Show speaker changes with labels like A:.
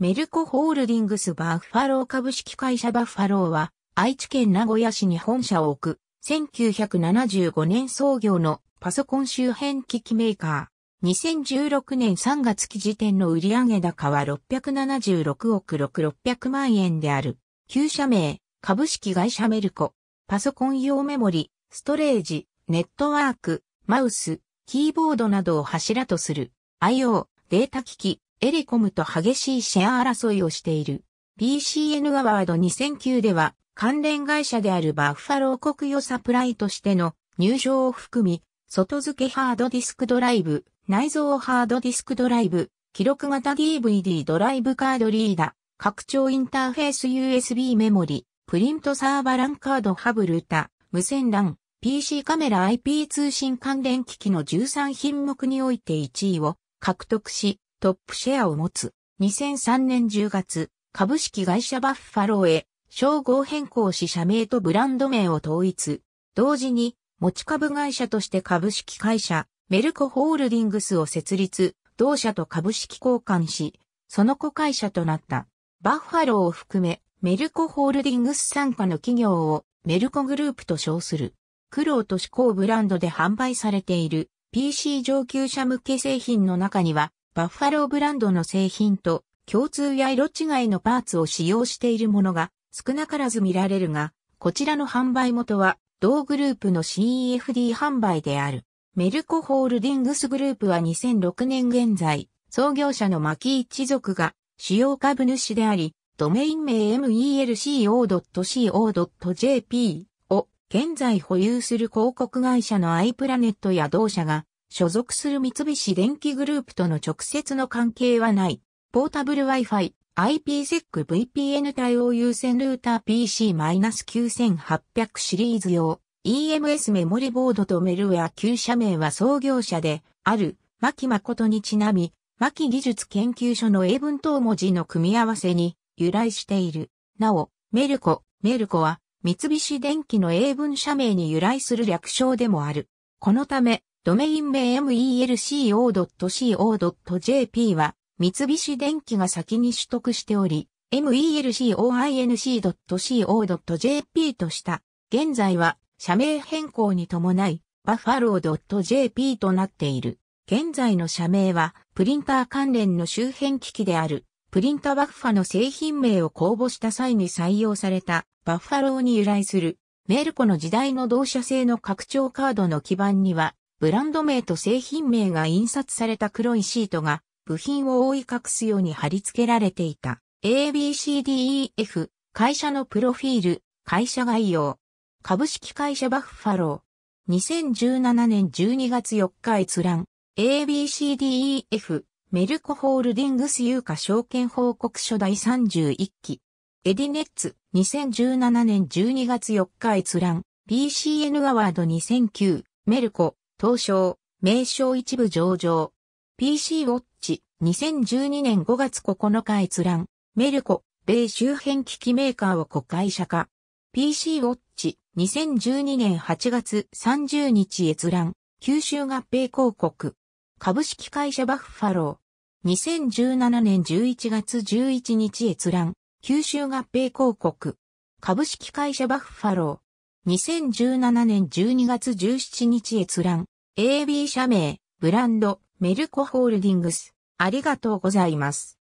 A: メルコホールディングスバッファロー株式会社バッファローは、愛知県名古屋市に本社を置く、1975年創業のパソコン周辺機器メーカー。2016年3月期時点の売上高は676億6600万円である。旧社名、株式会社メルコ。パソコン用メモリ、ストレージ、ネットワーク、マウス、キーボードなどを柱とする。IO、データ機器、エリコムと激しいシェア争いをしている。BCN アワード2009では、関連会社であるバッファロー国与サプライとしての入賞を含み、外付けハードディスクドライブ、内蔵ハードディスクドライブ、記録型 DVD ドライブカードリーダー、拡張インターフェース USB メモリ、プリントサーバランカードハブルータ、無線 LAN、PC カメラ IP 通信関連機器の13品目において1位を獲得し、トップシェアを持つ。2003年10月、株式会社バッファローへ、称号変更し社名とブランド名を統一。同時に、持ち株会社として株式会社、メルコホールディングスを設立、同社と株式交換し、その子会社となった。バッファローを含め、メルコホールディングス傘下の企業をメルコグループと称する。苦労と思考ブランドで販売されている PC 上級者向け製品の中にはバッファローブランドの製品と共通や色違いのパーツを使用しているものが少なからず見られるが、こちらの販売元は同グループの CEFD 販売である。メルコホールディングスグループは2006年現在、創業者の牧一族が主要株主であり、ドメイン名 melco.co.jp を現在保有する広告会社のアイプラネットや同社が所属する三菱電機グループとの直接の関係はない。ポータブル Wi-Fi、IPsec VPN 対応優先ルーター PC-9800 シリーズ用 EMS メモリボードとメルウェア旧社名は創業者である牧誠にちなみ、牧技術研究所の英文等文字の組み合わせに由来している。なお、メルコ、メルコは三菱電機の英文社名に由来する略称でもある。このため、ドメイン名 melco.co.jp は、三菱電機が先に取得しており、melcoinc.co.jp とした。現在は、社名変更に伴い、バッファロー .jp となっている。現在の社名は、プリンター関連の周辺機器である、プリンタバッファの製品名を公募した際に採用された、バッファローに由来する、メルコの時代の同社製の拡張カードの基盤には、ブランド名と製品名が印刷された黒いシートが部品を覆い隠すように貼り付けられていた。ABCDEF 会社のプロフィール会社概要株式会社バッファロー2017年12月4日閲覧 ABCDEF メルコホールディングス有価証券報告書第31期エディネッツ2017年12月4日閲覧 BCN アワード2009メルコ東証、名称一部上場。PC ウォッチ、2012年5月9日閲覧。メルコ、米周辺機器メーカーを国会社化。PC ウォッチ、2012年8月30日閲覧。九州合併広告。株式会社バッファロー。2017年11月11日閲覧。九州合併広告。株式会社バッファロー。2017年12月17日閲覧、AB 社名、ブランド、メルコホールディングス、ありがとうございます。